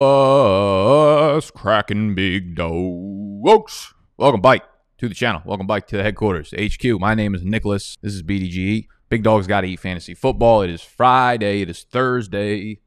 us cracking big dogs. Welcome, Bike, to the channel. Welcome, Bike, to the headquarters, HQ. My name is Nicholas. This is BDGE. Big dogs got to eat fantasy football. It is Friday. It is Thursday.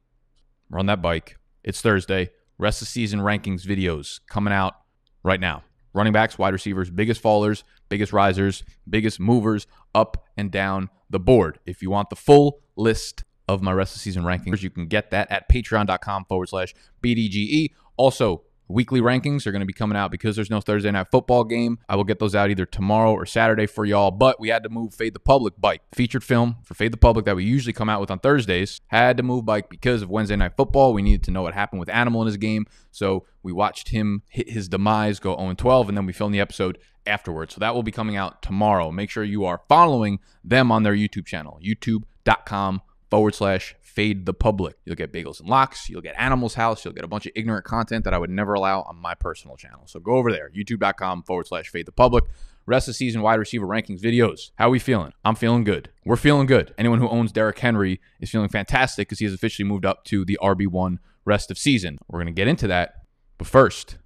Run that bike. It's Thursday. Rest of season rankings videos coming out right now. Running backs, wide receivers, biggest fallers, biggest risers, biggest movers up and down the board. If you want the full list of my rest of season rankings. You can get that at patreon.com forward slash BDGE. Also, weekly rankings are going to be coming out because there's no Thursday night football game. I will get those out either tomorrow or Saturday for y'all. But we had to move Fade the Public Bike, featured film for Fade the Public that we usually come out with on Thursdays. Had to move Bike because of Wednesday night football. We needed to know what happened with Animal in his game. So we watched him hit his demise, go 0 12, and then we filmed the episode afterwards. So that will be coming out tomorrow. Make sure you are following them on their YouTube channel, youtube.com forward slash fade the public. You'll get bagels and locks. You'll get animals house. You'll get a bunch of ignorant content that I would never allow on my personal channel. So go over there, youtube.com forward slash fade the public. Rest of season wide receiver rankings videos. How we feeling? I'm feeling good. We're feeling good. Anyone who owns Derrick Henry is feeling fantastic because he has officially moved up to the RB1 rest of season. We're going to get into that. But first,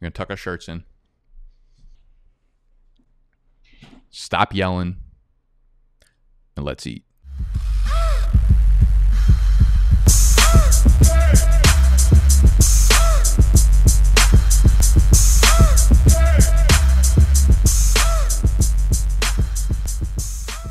we're going to tuck our shirts in. Stop yelling and let's eat.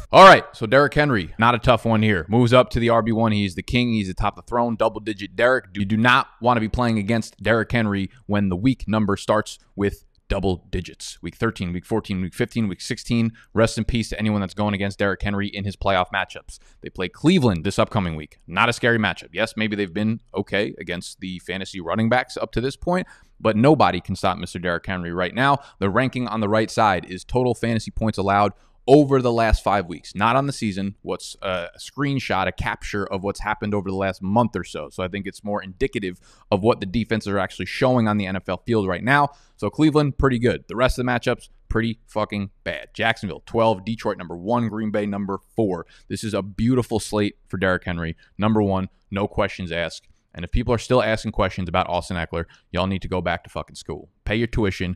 All right, so Derrick Henry, not a tough one here. Moves up to the RB1. He's the king. He's atop the throne. Double digit Derrick. You do not want to be playing against Derrick Henry when the week number starts with double digits. Week 13, week 14, week 15, week 16. Rest in peace to anyone that's going against Derrick Henry in his playoff matchups. They play Cleveland this upcoming week. Not a scary matchup. Yes, maybe they've been okay against the fantasy running backs up to this point, but nobody can stop Mr. Derrick Henry right now. The ranking on the right side is total fantasy points allowed over the last five weeks, not on the season. What's uh, a screenshot, a capture of what's happened over the last month or so. So I think it's more indicative of what the defenses are actually showing on the NFL field right now. So Cleveland, pretty good. The rest of the matchups, pretty fucking bad. Jacksonville, 12, Detroit, number one, Green Bay, number four. This is a beautiful slate for Derrick Henry. Number one, no questions asked. And if people are still asking questions about Austin Eckler, y'all need to go back to fucking school. Pay your tuition,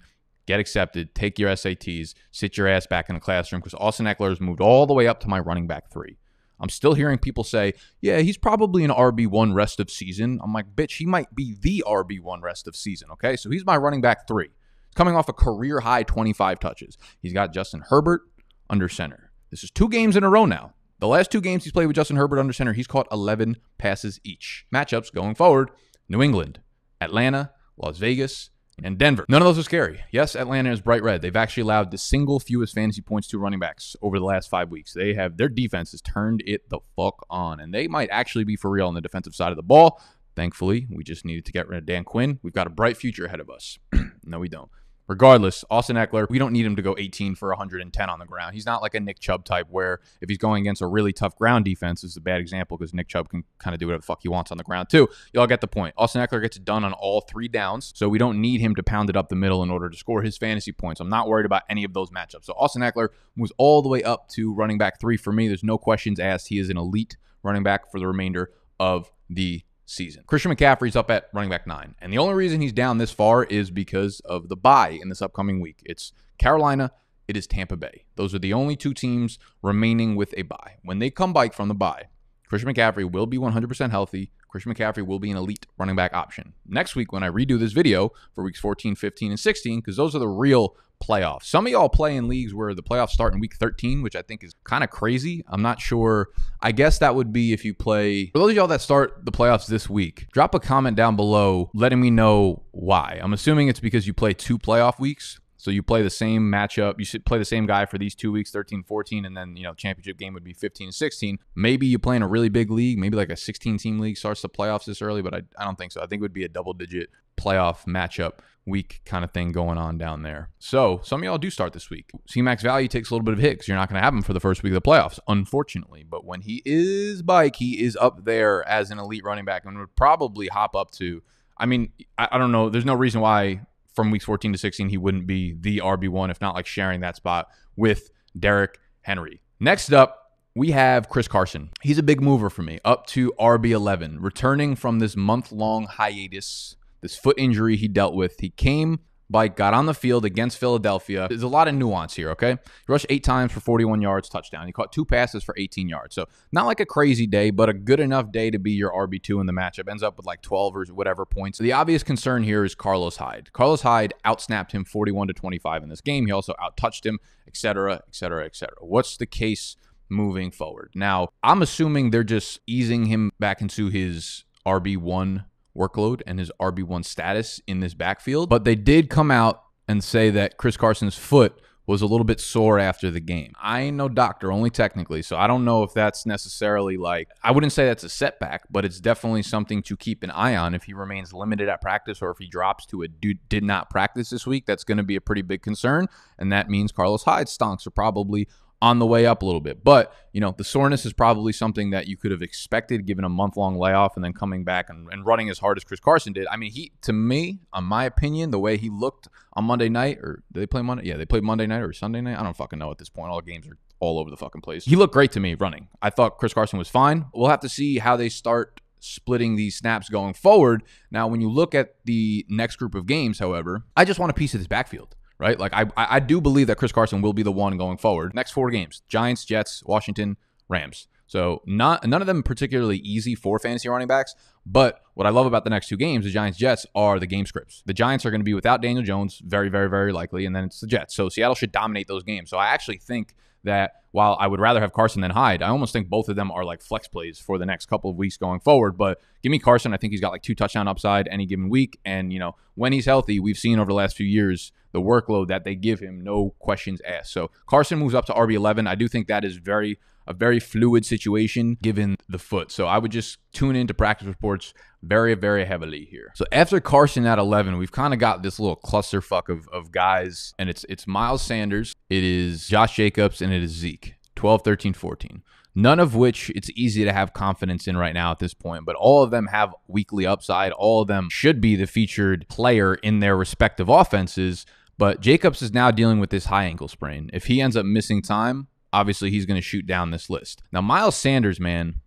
get accepted, take your SATs, sit your ass back in the classroom because Austin Eckler has moved all the way up to my running back three. I'm still hearing people say, yeah, he's probably an RB1 rest of season. I'm like, bitch, he might be the RB1 rest of season. Okay. So he's my running back three. He's coming off a career high 25 touches. He's got Justin Herbert under center. This is two games in a row now. The last two games he's played with Justin Herbert under center, he's caught 11 passes each. Matchups going forward New England, Atlanta, Las Vegas, and Denver. None of those are scary. Yes, Atlanta is bright red. They've actually allowed the single fewest fantasy points to running backs over the last five weeks. They have their defense has turned it the fuck on, and they might actually be for real on the defensive side of the ball. Thankfully, we just needed to get rid of Dan Quinn. We've got a bright future ahead of us. no, we don't. Regardless, Austin Eckler, we don't need him to go 18 for 110 on the ground. He's not like a Nick Chubb type where if he's going against a really tough ground defense, this is a bad example because Nick Chubb can kind of do whatever the fuck he wants on the ground too. Y'all get the point. Austin Eckler gets done on all three downs, so we don't need him to pound it up the middle in order to score his fantasy points. I'm not worried about any of those matchups. So Austin Eckler moves all the way up to running back three for me. There's no questions asked. He is an elite running back for the remainder of the season. Christian McCaffrey's up at running back nine. And the only reason he's down this far is because of the bye in this upcoming week. It's Carolina, it is Tampa Bay. Those are the only two teams remaining with a bye. When they come back from the bye, Christian McCaffrey will be 100% healthy, Christian McCaffrey will be an elite running back option. Next week, when I redo this video for weeks 14, 15, and 16, because those are the real playoffs. Some of y'all play in leagues where the playoffs start in week 13, which I think is kind of crazy. I'm not sure. I guess that would be if you play. For those of y'all that start the playoffs this week, drop a comment down below letting me know why. I'm assuming it's because you play two playoff weeks. So you play the same matchup, you should play the same guy for these two weeks, 13, 14, and then, you know, championship game would be 15, 16. Maybe you play in a really big league, maybe like a 16 team league starts the playoffs this early, but I, I don't think so. I think it would be a double digit playoff matchup week kind of thing going on down there. So some of y'all do start this week. CMAX value takes a little bit of hit because you're not going to have him for the first week of the playoffs, unfortunately. But when he is bike, he is up there as an elite running back and would probably hop up to. I mean, I, I don't know. There's no reason why from weeks 14 to 16, he wouldn't be the RB1, if not like sharing that spot with Derek Henry. Next up, we have Chris Carson. He's a big mover for me, up to RB11, returning from this month long hiatus, this foot injury he dealt with. He came Bike got on the field against Philadelphia. There's a lot of nuance here, okay? He rushed eight times for 41 yards, touchdown. He caught two passes for 18 yards. So not like a crazy day, but a good enough day to be your RB2 in the matchup. Ends up with like 12 or whatever points. the obvious concern here is Carlos Hyde. Carlos Hyde outsnapped him 41 to 25 in this game. He also outtouched him, et cetera, et cetera, et cetera. What's the case moving forward? Now, I'm assuming they're just easing him back into his RB1 workload and his RB1 status in this backfield. But they did come out and say that Chris Carson's foot was a little bit sore after the game. I ain't no doctor, only technically, so I don't know if that's necessarily like, I wouldn't say that's a setback, but it's definitely something to keep an eye on. If he remains limited at practice or if he drops to a dude did not practice this week, that's going to be a pretty big concern. And that means Carlos Hyde stonks are probably on the way up a little bit. But, you know, the soreness is probably something that you could have expected given a month long layoff and then coming back and, and, running as hard as Chris Carson did. I mean, he, to me, on my opinion, the way he looked on Monday night, or did they play Monday? Yeah, they played Monday night or Sunday night. I don't fucking know at this point. All games are all over the fucking place. He looked great to me running. I thought Chris Carson was fine. We'll have to see how they start splitting these snaps going forward. Now, when you look at the next group of games, however, I just want a piece of this backfield right? Like I I do believe that Chris Carson will be the one going forward. Next four games: Giants, Jets, Washington, Rams. So not none of them particularly easy for fantasy running backs. But what I love about the next two games, the Giants Jets, are the game scripts. The Giants are going to be without Daniel Jones, very very very likely, and then it's the Jets. So Seattle should dominate those games. So I actually think that while I would rather have Carson than Hyde, I almost think both of them are like flex plays for the next couple of weeks going forward. But give me Carson. I think he's got like two touchdown upside any given week. And, you know, when he's healthy, we've seen over the last few years the workload that they give him, no questions asked. So Carson moves up to RB11. I do think that is very a very fluid situation given the foot. So I would just tune into practice reports very, very heavily here. So after Carson at 11, we've kind of got this little clusterfuck of, of guys, and it's it's Miles Sanders, it is Josh Jacobs, and it is Zeke, 12, 13, 14. None of which it's easy to have confidence in right now at this point, but all of them have weekly upside. All of them should be the featured player in their respective offenses. But Jacobs is now dealing with this high ankle sprain. If he ends up missing time, obviously he's going to shoot down this list. Now, Miles Sanders, man,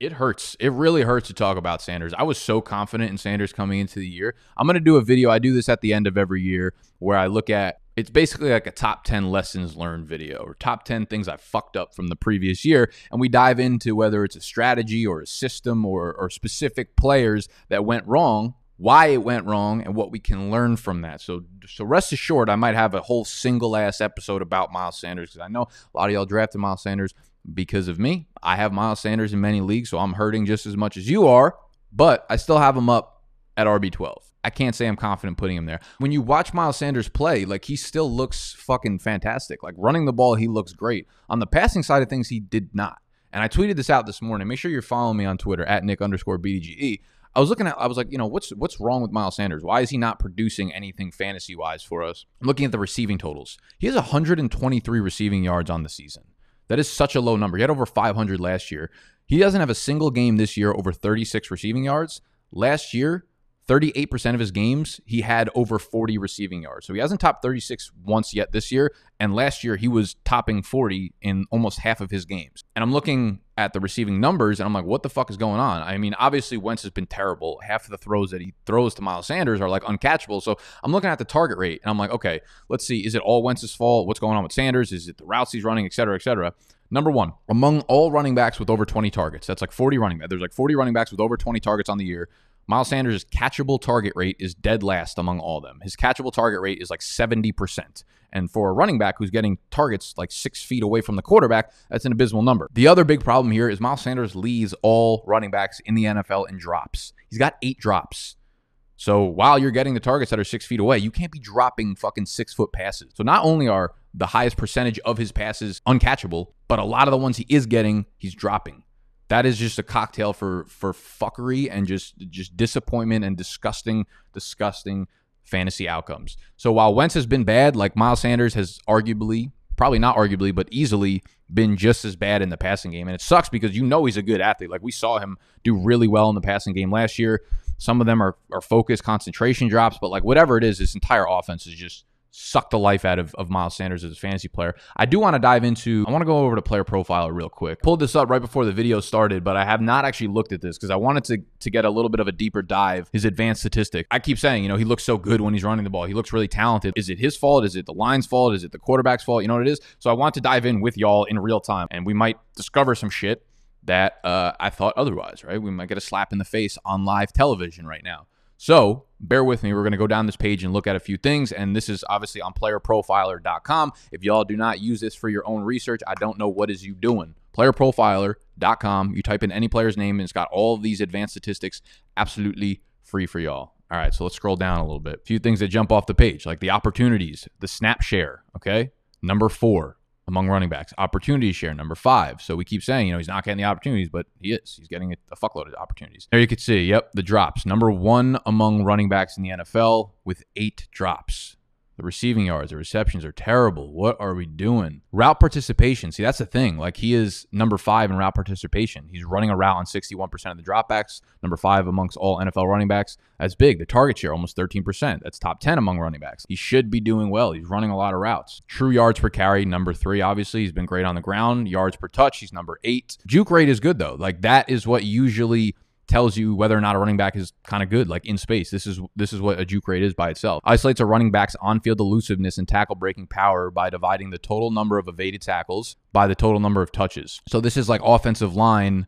it hurts. It really hurts to talk about Sanders. I was so confident in Sanders coming into the year. I'm going to do a video. I do this at the end of every year where I look at it's basically like a top 10 lessons learned video or top 10 things I fucked up from the previous year. And we dive into whether it's a strategy or a system or, or specific players that went wrong, why it went wrong, and what we can learn from that. So, so rest assured, I might have a whole single ass episode about Miles Sanders because I know a lot of y'all drafted Miles Sanders because of me. I have Miles Sanders in many leagues, so I'm hurting just as much as you are, but I still have him up at RB12. I can't say I'm confident putting him there. When you watch Miles Sanders play, like he still looks fucking fantastic. Like running the ball, he looks great. On the passing side of things, he did not. And I tweeted this out this morning. Make sure you're following me on Twitter at Nick underscore BDGE. I was looking at, I was like, you know, what's what's wrong with Miles Sanders? Why is he not producing anything fantasy wise for us? I'm looking at the receiving totals. He has 123 receiving yards on the season. That is such a low number. He had over 500 last year. He doesn't have a single game this year over 36 receiving yards. Last year, 38% of his games, he had over 40 receiving yards. So he hasn't topped 36 once yet this year. And last year, he was topping 40 in almost half of his games. And I'm looking at the receiving numbers and I'm like, what the fuck is going on? I mean, obviously, Wentz has been terrible. Half of the throws that he throws to Miles Sanders are like uncatchable. So I'm looking at the target rate and I'm like, okay, let's see. Is it all Wentz's fault? What's going on with Sanders? Is it the routes he's running, et cetera, et cetera? Number one, among all running backs with over 20 targets, that's like 40 running backs. There's like 40 running backs with over 20 targets on the year. Miles Sanders' catchable target rate is dead last among all of them. His catchable target rate is like 70%. And for a running back who's getting targets like six feet away from the quarterback, that's an abysmal number. The other big problem here is Miles Sanders leads all running backs in the NFL in drops. He's got eight drops. So while you're getting the targets that are six feet away, you can't be dropping fucking six foot passes. So not only are the highest percentage of his passes uncatchable, but a lot of the ones he is getting, he's dropping that is just a cocktail for for fuckery and just just disappointment and disgusting disgusting fantasy outcomes. So while Wentz has been bad, like Miles Sanders has arguably, probably not arguably, but easily been just as bad in the passing game. And it sucks because you know he's a good athlete. Like we saw him do really well in the passing game last year. Some of them are, are focus, concentration drops, but like whatever it is, this entire offense is just suck the life out of, of Miles Sanders as a fantasy player. I do want to dive into, I want to go over to player profiler real quick. Pulled this up right before the video started, but I have not actually looked at this because I wanted to, to get a little bit of a deeper dive, his advanced statistic. I keep saying, you know, he looks so good when he's running the ball. He looks really talented. Is it his fault? Is it the line's fault? Is it the quarterback's fault? You know what it is? So I want to dive in with y'all in real time and we might discover some shit that uh, I thought otherwise, right? We might get a slap in the face on live television right now. So bear with me. We're going to go down this page and look at a few things. And this is obviously on playerprofiler.com. If y'all do not use this for your own research, I don't know what is you doing. Playerprofiler.com. You type in any player's name and it's got all of these advanced statistics absolutely free for y'all. All right, so let's scroll down a little bit. A few things that jump off the page, like the opportunities, the snap share, okay? Number four, among running backs. Opportunity share, number five. So we keep saying, you know, he's not getting the opportunities, but he is. He's getting a fuckload of opportunities. There you can see, yep, the drops. Number one among running backs in the NFL with eight drops. The receiving yards, the receptions are terrible. What are we doing? Route participation. See, that's the thing. Like he is number five in route participation. He's running a route on 61% of the dropbacks, number five amongst all NFL running backs. That's big. The target share, almost 13%. That's top 10 among running backs. He should be doing well. He's running a lot of routes. True yards per carry, number three, obviously. He's been great on the ground. Yards per touch, he's number eight. Juke rate is good, though. Like that is what usually tells you whether or not a running back is kind of good. Like in space, this is this is what a juke rate is by itself. Isolates a running back's on-field elusiveness and tackle breaking power by dividing the total number of evaded tackles by the total number of touches. So this is like offensive line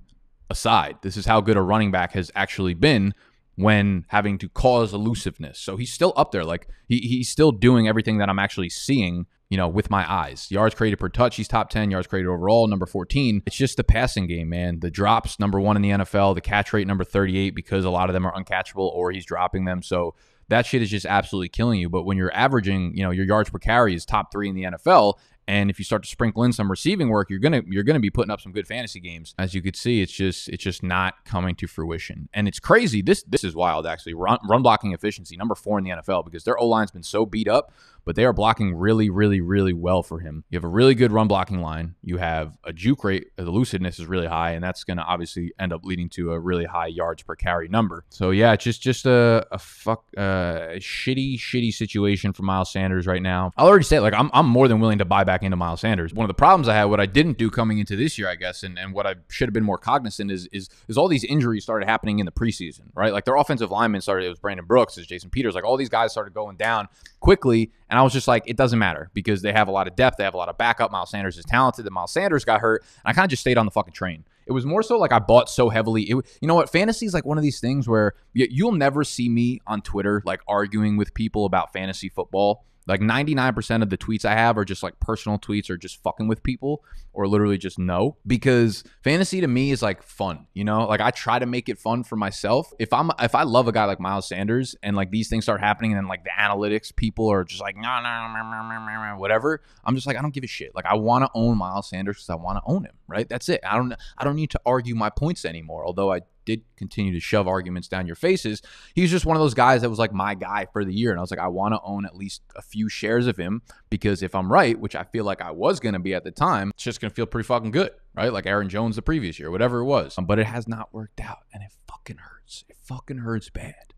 aside. This is how good a running back has actually been when having to cause elusiveness. So he's still up there. Like he, he's still doing everything that I'm actually seeing you know, with my eyes. Yards created per touch, he's top 10. Yards created overall, number 14. It's just the passing game, man. The drops, number one in the NFL. The catch rate, number 38, because a lot of them are uncatchable or he's dropping them. So that shit is just absolutely killing you. But when you're averaging, you know, your yards per carry is top three in the NFL. And if you start to sprinkle in some receiving work, you're gonna you're gonna be putting up some good fantasy games. As you could see, it's just it's just not coming to fruition, and it's crazy. This this is wild actually. Run, run blocking efficiency, number four in the NFL, because their O line's been so beat up but they are blocking really, really, really well for him. You have a really good run blocking line. You have a juke rate, uh, the lucidness is really high, and that's going to obviously end up leading to a really high yards per carry number. So yeah, it's just just a, a fuck uh, shitty, shitty situation for Miles Sanders right now. I already said like I'm I'm more than willing to buy back into Miles Sanders. One of the problems I had, what I didn't do coming into this year, I guess, and, and what I should have been more cognizant is is is all these injuries started happening in the preseason, right? Like their offensive linemen started. It was Brandon Brooks, it was Jason Peters, like all these guys started going down, quickly. And I was just like, it doesn't matter because they have a lot of depth. They have a lot of backup. Miles Sanders is talented. Then Miles Sanders got hurt. And I kind of just stayed on the fucking train. It was more so like I bought so heavily. It, you know what? Fantasy is like one of these things where you'll never see me on Twitter like arguing with people about fantasy football like 99% of the tweets I have are just like personal tweets or just fucking with people or literally just no. Because fantasy to me is like fun, you know? Like I try to make it fun for myself. If I'm if I love a guy like Miles Sanders and like these things start happening and then like the analytics people are just like nah, nah, whatever, I'm just like I don't give a shit. Like I want to own Miles Sanders cuz I want to own him, right? That's it. I don't I don't need to argue my points anymore, although I did continue to shove arguments down your faces. He's just one of those guys that was like my guy for the year. And I was like, I want to own at least a few shares of him because if I'm right, which I feel like I was going to be at the time, it's just going to feel pretty fucking good, right? Like Aaron Jones the previous year, whatever it was. Um, but it has not worked out and it fucking hurts. It fucking hurts bad.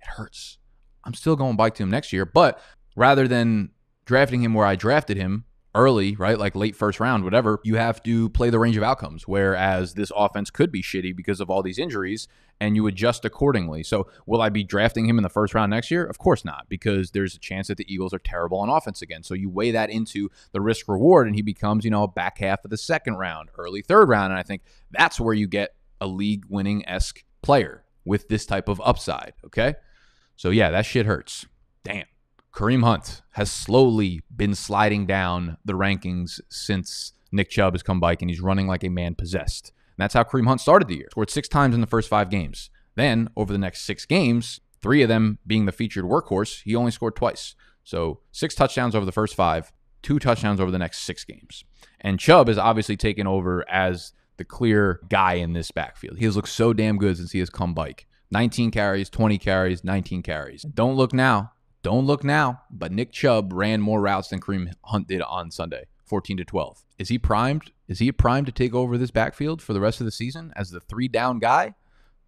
It hurts. I'm still going back to him next year, but rather than drafting him where I drafted him, early, right? Like late first round, whatever, you have to play the range of outcomes. Whereas this offense could be shitty because of all these injuries and you adjust accordingly. So, will I be drafting him in the first round next year? Of course not, because there's a chance that the Eagles are terrible on offense again. So, you weigh that into the risk reward and he becomes, you know, back half of the second round, early third round. And I think that's where you get a league winning esque player with this type of upside. Okay. So, yeah, that shit hurts. Damn. Kareem Hunt has slowly been sliding down the rankings since Nick Chubb has come back and he's running like a man possessed. And that's how Kareem Hunt started the year. Scored six times in the first five games. Then, over the next six games, three of them being the featured workhorse, he only scored twice. So, six touchdowns over the first five, two touchdowns over the next six games. And Chubb has obviously taken over as the clear guy in this backfield. He has looked so damn good since he has come back. 19 carries, 20 carries, 19 carries. Don't look now. Don't look now, but Nick Chubb ran more routes than Kareem Hunt did on Sunday, 14 to 12. Is he primed? Is he primed to take over this backfield for the rest of the season as the three down guy?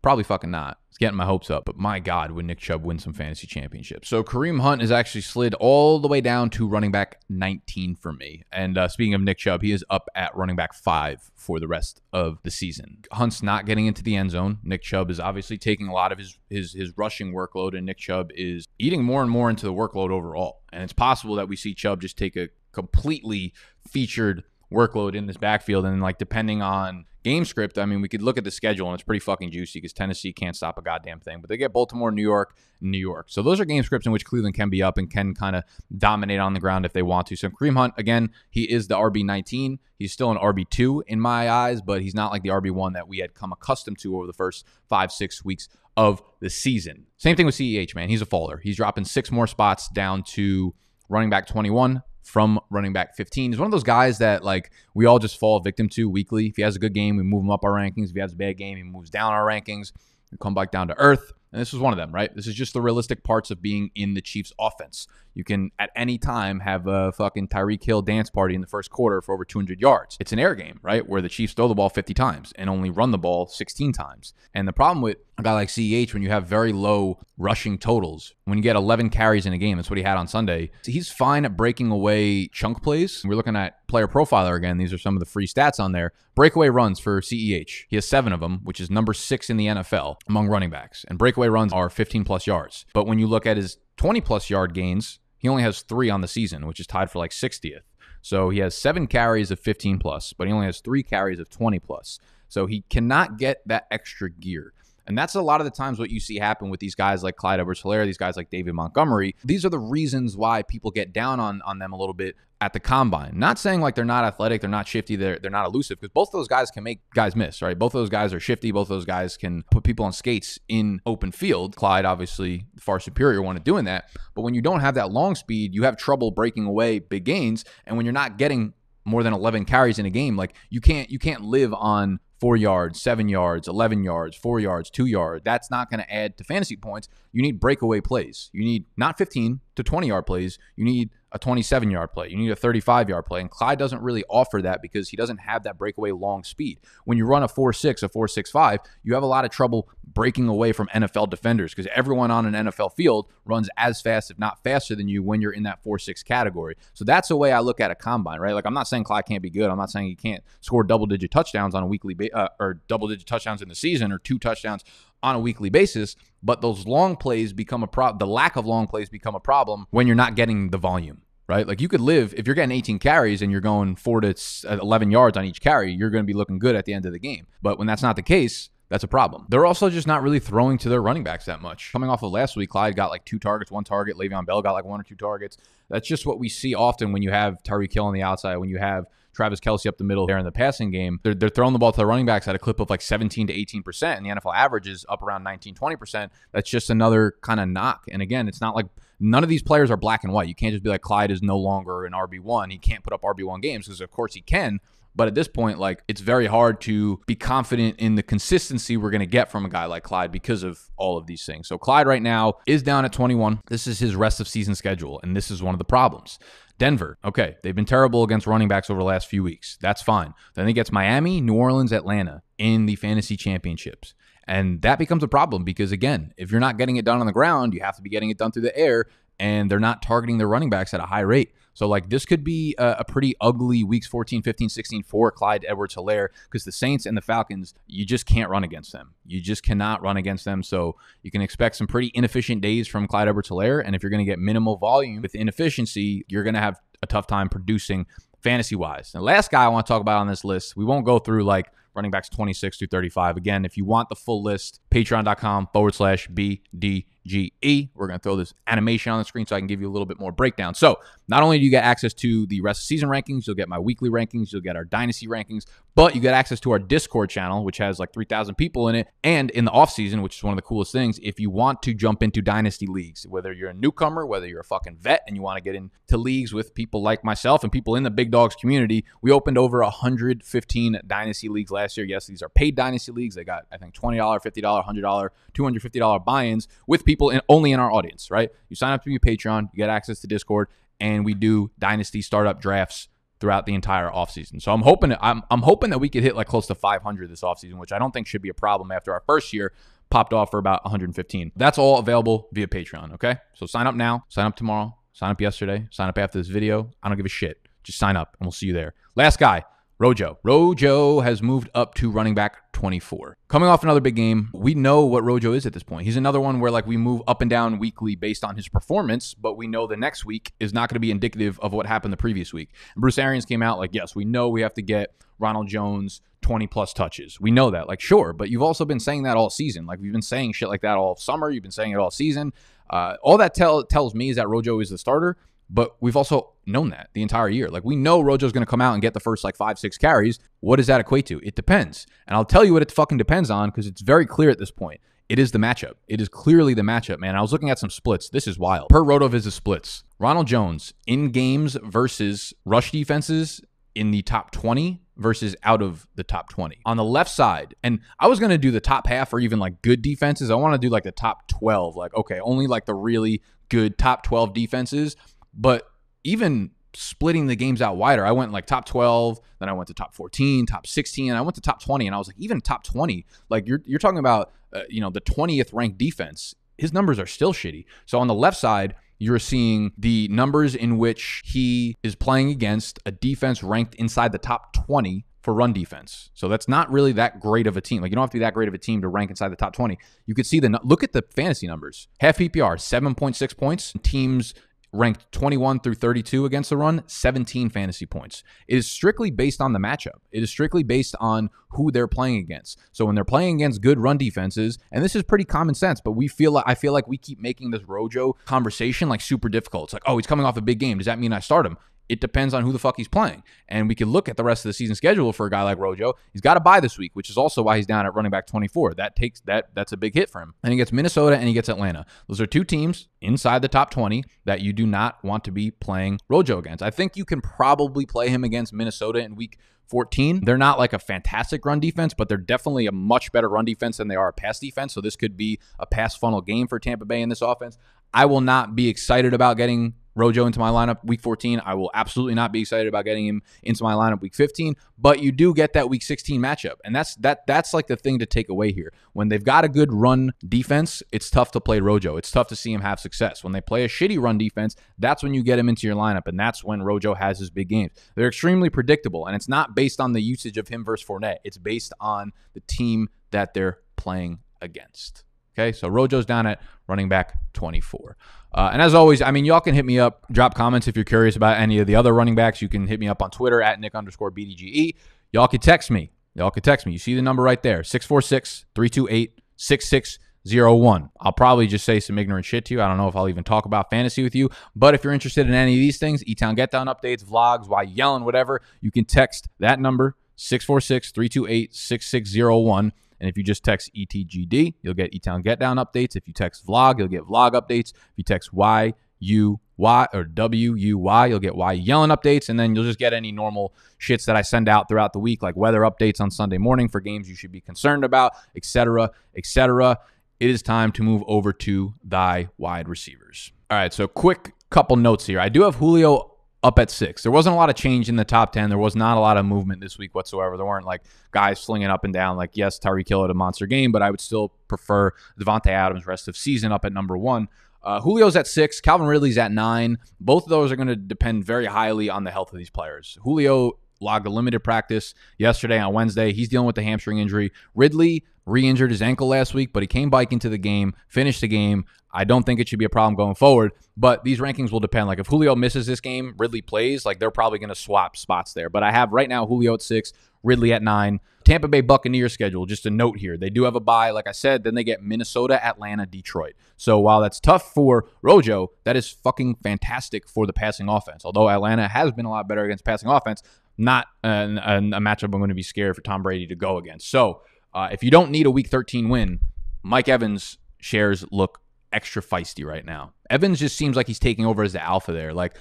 Probably fucking not. It's getting my hopes up, but my God, would Nick Chubb win some fantasy championships? So Kareem Hunt has actually slid all the way down to running back 19 for me. And uh, speaking of Nick Chubb, he is up at running back five for the rest of the season. Hunt's not getting into the end zone. Nick Chubb is obviously taking a lot of his his his rushing workload, and Nick Chubb is eating more and more into the workload overall. And it's possible that we see Chubb just take a completely featured workload in this backfield, and like depending on Game script, I mean, we could look at the schedule and it's pretty fucking juicy because Tennessee can't stop a goddamn thing, but they get Baltimore, New York, New York. So those are game scripts in which Cleveland can be up and can kind of dominate on the ground if they want to. So Kareem Hunt, again, he is the RB19. He's still an RB2 in my eyes, but he's not like the RB1 that we had come accustomed to over the first five, six weeks of the season. Same thing with CEH, man. He's a faller. He's dropping six more spots down to running back 21, from running back 15. He's one of those guys that like we all just fall victim to weekly. If he has a good game, we move him up our rankings. If he has a bad game, he moves down our rankings. We come back down to earth. And this is one of them, right? This is just the realistic parts of being in the Chiefs offense. You can at any time have a fucking Tyreek Hill dance party in the first quarter for over 200 yards. It's an air game, right? Where the Chiefs throw the ball 50 times and only run the ball 16 times. And the problem with a guy like CEH when you have very low rushing totals when you get 11 carries in a game. That's what he had on Sunday. He's fine at breaking away chunk plays. We're looking at player profiler again. These are some of the free stats on there. Breakaway runs for CEH. He has seven of them, which is number six in the NFL among running backs. And breakaway runs are 15 plus yards. But when you look at his 20 plus yard gains, he only has three on the season, which is tied for like 60th. So he has seven carries of 15 plus, but he only has three carries of 20 plus. So he cannot get that extra gear. And that's a lot of the times what you see happen with these guys like Clyde Edwards Hilaire, these guys like David Montgomery. These are the reasons why people get down on, on them a little bit at the combine. Not saying like they're not athletic, they're not shifty, they're they're not elusive, because both those guys can make guys miss, right? Both those guys are shifty, both those guys can put people on skates in open field. Clyde obviously far superior one at doing that. But when you don't have that long speed, you have trouble breaking away big gains. And when you're not getting more than 11 carries in a game like you can't you can't live on four yards, seven yards, 11 yards, four yards, two yards. That's not going to add to fantasy points. You need breakaway plays. You need not 15, to 20 yard plays. You need a 27 yard play. You need a 35 yard play. And Clyde doesn't really offer that because he doesn't have that breakaway long speed. When you run a 4 6, a 4 6 5, you have a lot of trouble breaking away from NFL defenders because everyone on an NFL field runs as fast, if not faster, than you when you're in that 4 6 category. So that's the way I look at a combine, right? Like, I'm not saying Clyde can't be good. I'm not saying he can't score double digit touchdowns on a weekly ba- uh, or double digit touchdowns in the season or two touchdowns on a weekly basis, but those long plays become a problem. The lack of long plays become a problem when you're not getting the volume, right? Like you could live if you're getting 18 carries and you're going four to uh, 11 yards on each carry, you're going to be looking good at the end of the game. But when that's not the case, that's a problem. They're also just not really throwing to their running backs that much. Coming off of last week, Clyde got like two targets, one target. Le'Veon Bell got like one or two targets. That's just what we see often when you have Tyreek Hill on the outside, when you have Travis Kelsey up the middle there in the passing game. They're, they're throwing the ball to the running backs at a clip of like 17 to 18%, and the NFL average is up around 19, 20%. That's just another kind of knock. And again, it's not like none of these players are black and white. You can't just be like, Clyde is no longer an RB1. He can't put up RB1 games because, of course, he can. But at this point, like it's very hard to be confident in the consistency we're going to get from a guy like Clyde because of all of these things. So Clyde right now is down at 21. This is his rest of season schedule, and this is one of the problems. Denver, okay, they've been terrible against running backs over the last few weeks. That's fine. Then it gets Miami, New Orleans, Atlanta in the fantasy championships. And that becomes a problem because, again, if you're not getting it done on the ground, you have to be getting it done through the air, and they're not targeting their running backs at a high rate. So, like, this could be a, a, pretty ugly weeks 14, 15, 16 for Clyde Edwards Hilaire because the Saints and the Falcons, you just can't run against them. You just cannot run against them. So, you can expect some pretty inefficient days from Clyde Edwards Hilaire. And if you're going to get minimal volume with inefficiency, you're going to have a tough time producing fantasy wise. And last guy I want to talk about on this list, we won't go through like running backs 26 through 35. Again, if you want the full list, patreon.com forward slash BDGE. We're going to throw this animation on the screen so I can give you a little bit more breakdown. So, not only do you get access to the rest of season rankings, you'll get my weekly rankings, you'll get our dynasty rankings, but you get access to our Discord channel, which has like 3,000 people in it. And in the off season, which is one of the coolest things, if you want to jump into dynasty leagues, whether you're a newcomer, whether you're a fucking vet and you want to get into leagues with people like myself and people in the Big Dogs community, we opened over 115 dynasty leagues last year. Yes, these are paid dynasty leagues. They got, I think, $20, $50, $100, $250 buy ins with people in, only in our audience, right? You sign up to be a Patreon, you get access to Discord, and we do dynasty startup drafts throughout the entire offseason. So I'm hoping I'm I'm hoping that we could hit like close to 500 this offseason, which I don't think should be a problem after our first year popped off for about 115. That's all available via Patreon, okay? So sign up now, sign up tomorrow, sign up yesterday, sign up after this video. I don't give a shit. Just sign up and we'll see you there. Last guy, Rojo. Rojo has moved up to running back 24. Coming off another big game, we know what Rojo is at this point. He's another one where like we move up and down weekly based on his performance, but we know the next week is not going to be indicative of what happened the previous week. And Bruce Arians came out like, yes, we know we have to get Ronald Jones 20 plus touches. We know that. Like, sure, but you've also been saying that all season. Like, we've been saying shit like that all summer. You've been saying it all season. Uh, all that tell, tells me is that Rojo is the starter. But we've also known that the entire year. Like we know Rojo's going to come out and get the first like five, six carries. What does that equate to? It depends. And I'll tell you what it fucking depends on because it's very clear at this point. It is the matchup. It is clearly the matchup, man. I was looking at some splits. This is wild. Per RotoViz splits, Ronald Jones in games versus rush defenses in the top 20 versus out of the top 20. On the left side, and I was going to do the top half or even like good defenses. I want to do like the top 12, like, okay, only like the really good top 12 defenses but even splitting the games out wider, I went like top 12, then I went to top 14, top 16, I went to top 20, and I was like, even top 20, like you're, you're talking about, uh, you know, the 20th ranked defense. His numbers are still shitty. So on the left side, you're seeing the numbers in which he is playing against a defense ranked inside the top 20 for run defense. So that's not really that great of a team. Like you don't have to be that great of a team to rank inside the top 20. You could see the look at the fantasy numbers. Half PPR, 7.6 points. Teams ranked 21 through 32 against the run, 17 fantasy points. It is strictly based on the matchup. It is strictly based on who they're playing against. So when they're playing against good run defenses, and this is pretty common sense, but we feel like I feel like we keep making this Rojo conversation like super difficult. It's like, oh, he's coming off a big game. Does that mean I start him? it depends on who the fuck he's playing. And we could look at the rest of the season schedule for a guy like Rojo. He's got to buy this week, which is also why he's down at running back 24. That takes that that's a big hit for him. And he gets Minnesota and he gets Atlanta. Those are two teams inside the top 20 that you do not want to be playing Rojo against. I think you can probably play him against Minnesota in week 14. They're not like a fantastic run defense, but they're definitely a much better run defense than they are a pass defense. So this could be a pass funnel game for Tampa Bay in this offense. I will not be excited about getting Rojo into my lineup week 14. I will absolutely not be excited about getting him into my lineup week 15, but you do get that week 16 matchup. And that's that that's like the thing to take away here. When they've got a good run defense, it's tough to play Rojo. It's tough to see him have success. When they play a shitty run defense, that's when you get him into your lineup and that's when Rojo has his big games. They're extremely predictable and it's not based on the usage of him versus Fournette. It's based on the team that they're playing against. Okay, so Rojo's down at running back 24. Uh, and as always, I mean, y'all can hit me up, drop comments if you're curious about any of the other running backs. You can hit me up on Twitter at Nick underscore BDGE. Y'all can text me. Y'all can text me. You see the number right there 646 328 6601. I'll probably just say some ignorant shit to you. I don't know if I'll even talk about fantasy with you. But if you're interested in any of these things, E Town Get Down updates, vlogs, why yelling, whatever, you can text that number 646 328 6601 and if you just text ETGD, you'll get Etown Get Down updates. If you text vlog, you'll get vlog updates. If you text Y, U, Y or W U Y. You'll get Y yelling updates, and then you'll just get any normal shits that I send out throughout the week, like weather updates on Sunday morning for games you should be concerned about, etc., etc. It is time to move over to thy wide receivers. All right, so quick couple notes here. I do have Julio up at six. There wasn't a lot of change in the top 10. There was not a lot of movement this week whatsoever. There weren't like guys slinging up and down. Like, yes, Tyree Kill had a monster game, but I would still prefer Devontae Adams rest of season up at number one. Uh, Julio's at six. Calvin Ridley's at nine. Both of those are going to depend very highly on the health of these players. Julio logged a limited practice yesterday on Wednesday. He's dealing with the hamstring injury. Ridley re-injured his ankle last week, but he came back into the game, finished the game. I don't think it should be a problem going forward, but these rankings will depend. Like if Julio misses this game, Ridley plays, like they're probably going to swap spots there. But I have right now Julio at six, Ridley at nine. Tampa Bay Buccaneers schedule, just a note here. They do have a bye, like I said, then they get Minnesota, Atlanta, Detroit. So while that's tough for Rojo, that is fucking fantastic for the passing offense. Although Atlanta has been a lot better against passing offense, not an, an, a matchup I'm going to be scared for Tom Brady to go against. So uh, if you don't need a week 13 win, Mike Evans shares look extra feisty right now. Evans just seems like he's taking over as the alpha there. Like,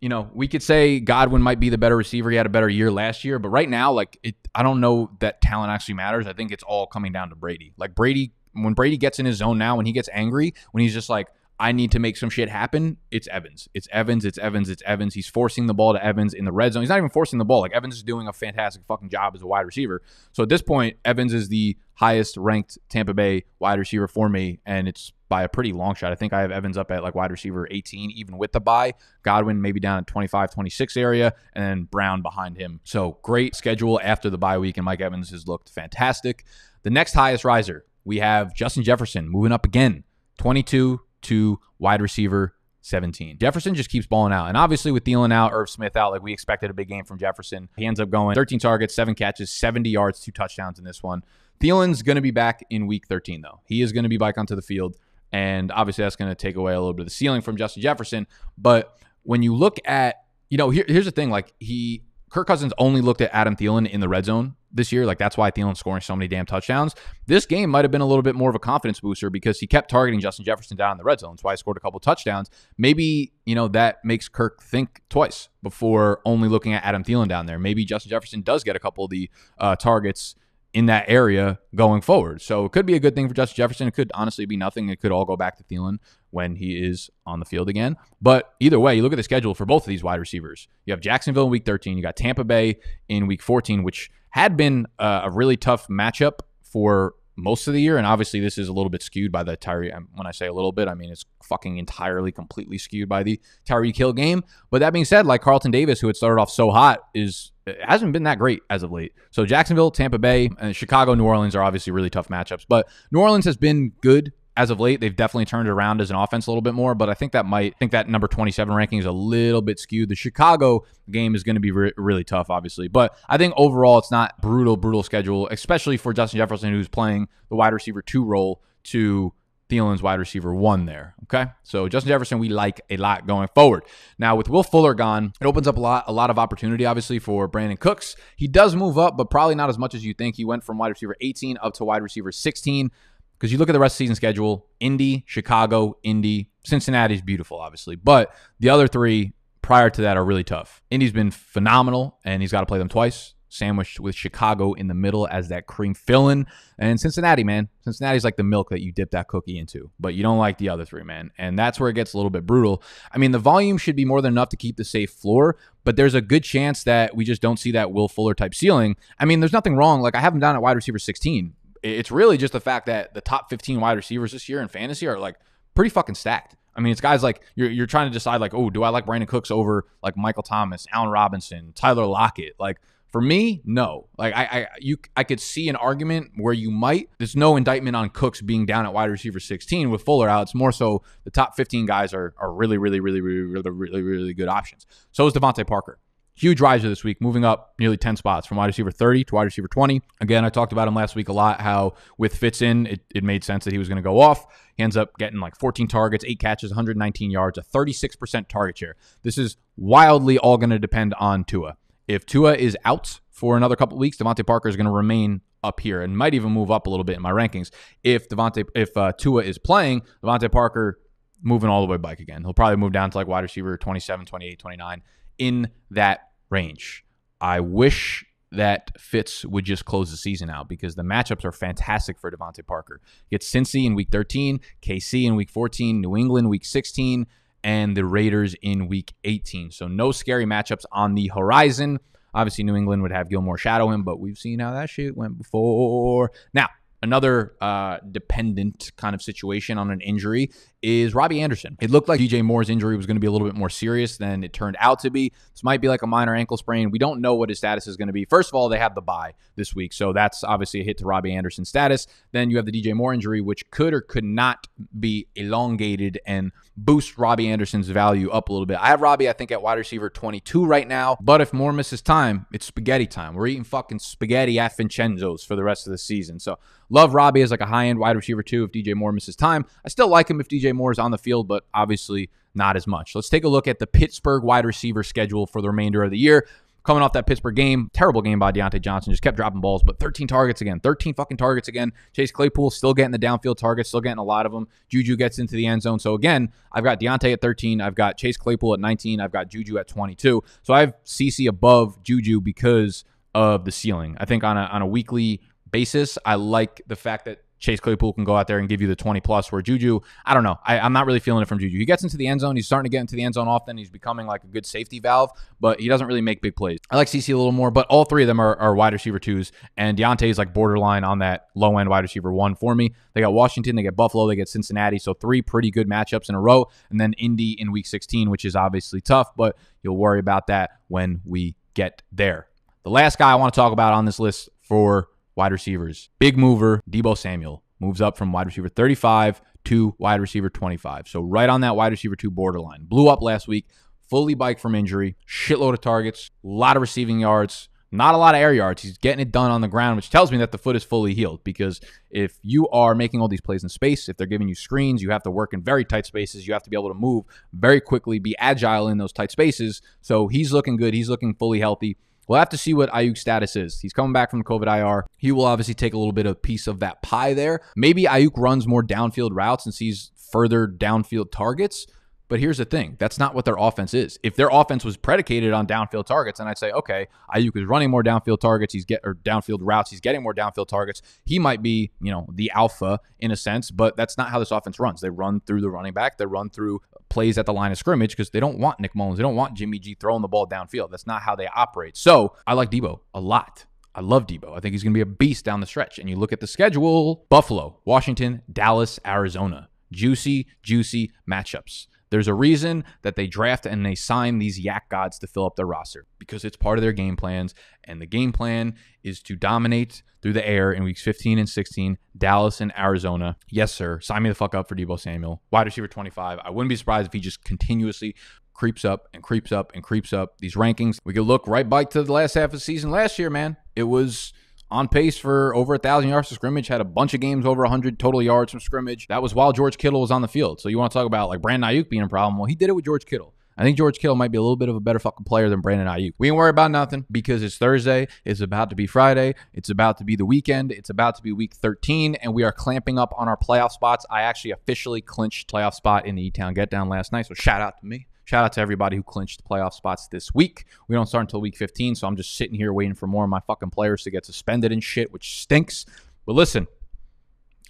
you know, we could say Godwin might be the better receiver. He had a better year last year, but right now, like, it, I don't know that talent actually matters. I think it's all coming down to Brady. Like Brady, when Brady gets in his zone now, when he gets angry, when he's just like, I need to make some shit happen, it's Evans. It's Evans. It's Evans. It's Evans. He's forcing the ball to Evans in the red zone. He's not even forcing the ball. Like Evans is doing a fantastic fucking job as a wide receiver. So at this point, Evans is the highest ranked Tampa Bay wide receiver for me, and it's by a pretty long shot. I think I have Evans up at like wide receiver 18, even with the buy. Godwin maybe down at 25, 26 area, and then Brown behind him. So great schedule after the bye week, and Mike Evans has looked fantastic. The next highest riser, we have Justin Jefferson moving up again. 22, to wide receiver 17. Jefferson just keeps balling out. And obviously, with Thielen out, Irv Smith out, like we expected a big game from Jefferson. He ends up going 13 targets, seven catches, 70 yards, two touchdowns in this one. Thielen's going to be back in week 13, though. He is going to be back onto the field. And obviously, that's going to take away a little bit of the ceiling from Justin Jefferson. But when you look at, you know, here, here's the thing like, he, Kirk Cousins only looked at Adam Thielen in the red zone this year. Like that's why Thielen's scoring so many damn touchdowns. This game might have been a little bit more of a confidence booster because he kept targeting Justin Jefferson down in the red zone. That's why he scored a couple touchdowns. Maybe, you know, that makes Kirk think twice before only looking at Adam Thielen down there. Maybe Justin Jefferson does get a couple of the uh, targets in that area going forward. So it could be a good thing for Justin Jefferson. It could honestly be nothing. It could all go back to Thielen when he is on the field again. But either way, you look at the schedule for both of these wide receivers. You have Jacksonville in week 13. You got Tampa Bay in week 14, which had been uh, a really tough matchup for most of the year. And obviously, this is a little bit skewed by the Tyree. Um, when I say a little bit, I mean it's fucking entirely, completely skewed by the Tyree Kill game. But that being said, like Carlton Davis, who had started off so hot, is uh, hasn't been that great as of late. So Jacksonville, Tampa Bay, and uh, Chicago, New Orleans are obviously really tough matchups. But New Orleans has been good as of late, they've definitely turned around as an offense a little bit more, but I think that might think that number 27 ranking is a little bit skewed. The Chicago game is going to be re- really tough, obviously, but I think overall it's not brutal, brutal schedule, especially for Justin Jefferson, who's playing the wide receiver two role to Thielen's wide receiver one there. Okay. So Justin Jefferson, we like a lot going forward. Now with Will Fuller gone, it opens up a lot, a lot of opportunity, obviously, for Brandon Cooks. He does move up, but probably not as much as you think. He went from wide receiver 18 up to wide receiver 16 because you look at the rest of the season schedule Indy, Chicago, Indy, Cincinnati's beautiful, obviously, but the other three prior to that are really tough. Indy's been phenomenal, and he's got to play them twice, sandwiched with Chicago in the middle as that cream filling. And Cincinnati, man, Cincinnati's like the milk that you dip that cookie into, but you don't like the other three, man. And that's where it gets a little bit brutal. I mean, the volume should be more than enough to keep the safe floor, but there's a good chance that we just don't see that Will Fuller type ceiling. I mean, there's nothing wrong. Like, I have him down at wide receiver 16 it's really just the fact that the top 15 wide receivers this year in fantasy are like pretty fucking stacked. I mean, it's guys like you're, you're trying to decide like, oh, do I like Brandon Cooks over like Michael Thomas, Allen Robinson, Tyler Lockett? Like for me, no. Like I, I you I could see an argument where you might. There's no indictment on Cooks being down at wide receiver 16 with Fuller out. It's more so the top 15 guys are are really, really, really, really, really, really, really good options. So is Devontae Parker. Huge riser this week, moving up nearly 10 spots from wide receiver 30 to wide receiver 20. Again, I talked about him last week a lot, how with Fitz in, it, it made sense that he was going to go off. He ends up getting like 14 targets, eight catches, 119 yards, a 36% target share. This is wildly all going to depend on Tua. If Tua is out for another couple weeks, Devontae Parker is going to remain up here and might even move up a little bit in my rankings. If Devontae, if uh, Tua is playing, Devontae Parker moving all the way back again. He'll probably move down to like wide receiver 27, 28, 29 in that range. I wish that Fitz would just close the season out because the matchups are fantastic for Devontae Parker. It's Cincy in week 13, KC in week 14, New England week 16, and the Raiders in week 18. So no scary matchups on the horizon. Obviously, New England would have Gilmore shadow him, but we've seen how that shit went before. Now, Another uh, dependent kind of situation on an injury is Robbie Anderson. It looked like DJ Moore's injury was going to be a little bit more serious than it turned out to be. This might be like a minor ankle sprain. We don't know what his status is going to be. First of all, they have the bye this week, so that's obviously a hit to Robbie Anderson's status. Then you have the DJ Moore injury, which could or could not be elongated and boost Robbie Anderson's value up a little bit. I have Robbie, I think, at wide receiver 22 right now, but if Moore misses time, it's spaghetti time. We're eating fucking spaghetti at Vincenzo's for the rest of the season. So Love Robbie as like a high end wide receiver too. If DJ Moore misses time, I still like him if DJ Moore is on the field, but obviously not as much. Let's take a look at the Pittsburgh wide receiver schedule for the remainder of the year. Coming off that Pittsburgh game, terrible game by Deontay Johnson, just kept dropping balls, but 13 targets again, 13 fucking targets again. Chase Claypool still getting the downfield targets, still getting a lot of them. Juju gets into the end zone. So again, I've got Deontay at 13, I've got Chase Claypool at 19, I've got Juju at 22. So I have CC above Juju because of the ceiling. I think on a on a weekly basis. I like the fact that Chase Claypool can go out there and give you the 20 plus where Juju, I don't know. I, am not really feeling it from Juju. He gets into the end zone. He's starting to get into the end zone often. He's becoming like a good safety valve, but he doesn't really make big plays. I like CC a little more, but all three of them are, are wide receiver twos. And Deontay is like borderline on that low end wide receiver one for me. They got Washington, they get Buffalo, they get Cincinnati. So three pretty good matchups in a row. And then Indy in week 16, which is obviously tough, but you'll worry about that when we get there. The last guy I want to talk about on this list for wide receivers. Big mover, Debo Samuel moves up from wide receiver 35 to wide receiver 25. So right on that wide receiver 2 borderline. Blew up last week, fully bike from injury, shitload of targets, a lot of receiving yards, not a lot of air yards. He's getting it done on the ground, which tells me that the foot is fully healed because if you are making all these plays in space, if they're giving you screens, you have to work in very tight spaces. You have to be able to move very quickly, be agile in those tight spaces. So he's looking good. He's looking fully healthy. We'll have to see what Ayuk's status is. He's coming back from the COVID IR. He will obviously take a little bit of piece of that pie there. Maybe Ayuk runs more downfield routes and sees further downfield targets. But here's the thing that's not what their offense is. If their offense was predicated on downfield targets, and I'd say, okay, Ayuk is running more downfield targets, he's get or downfield routes, he's getting more downfield targets. He might be, you know, the alpha in a sense, but that's not how this offense runs. They run through the running back, they run through plays at the line of scrimmage because they don't want Nick Mullins. They don't want Jimmy G throwing the ball downfield. That's not how they operate. So I like Debo a lot. I love Debo. I think he's going to be a beast down the stretch. And you look at the schedule Buffalo, Washington, Dallas, Arizona. Juicy, juicy matchups. There's a reason that they draft and they sign these yak gods to fill up their roster because it's part of their game plans. And the game plan is to dominate through the air in weeks 15 and 16, Dallas and Arizona. Yes, sir. Sign me the fuck up for Debo Samuel, wide receiver 25. I wouldn't be surprised if he just continuously creeps up and creeps up and creeps up these rankings. We could look right back to the last half of the season last year, man. It was on pace for over a thousand yards of scrimmage, had a bunch of games over 100 total yards from scrimmage. That was while George Kittle was on the field. So you want to talk about like Brandon Ayuk being a problem? Well, he did it with George Kittle. I think George Kittle might be a little bit of a better fucking player than Brandon Ayuk. We ain't worry about nothing because it's Thursday. It's about to be Friday. It's about to be the weekend. It's about to be week 13, and we are clamping up on our playoff spots. I actually officially clinched playoff spot in the E Town Get Down last night, so shout out to me. Shout out to everybody who clinched playoff spots this week. We don't start until week 15, so I'm just sitting here waiting for more of my fucking players to get suspended and shit, which stinks. But listen,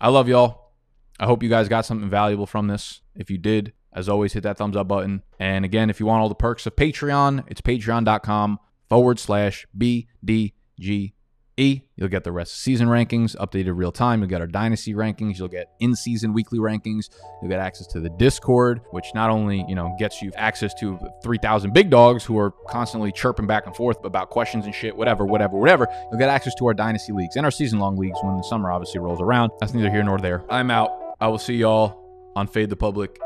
I love y'all. I hope you guys got something valuable from this. If you did, as always, hit that thumbs up button. And again, if you want all the perks of Patreon, it's patreon.com forward slash BDG E. You'll get the rest of season rankings updated real time. You'll get our dynasty rankings. You'll get in season weekly rankings. You'll get access to the Discord, which not only you know gets you access to 3,000 big dogs who are constantly chirping back and forth about questions and shit, whatever, whatever, whatever. You'll get access to our dynasty leagues and our season long leagues when the summer obviously rolls around. That's neither here nor there. I'm out. I will see y'all on Fade the Public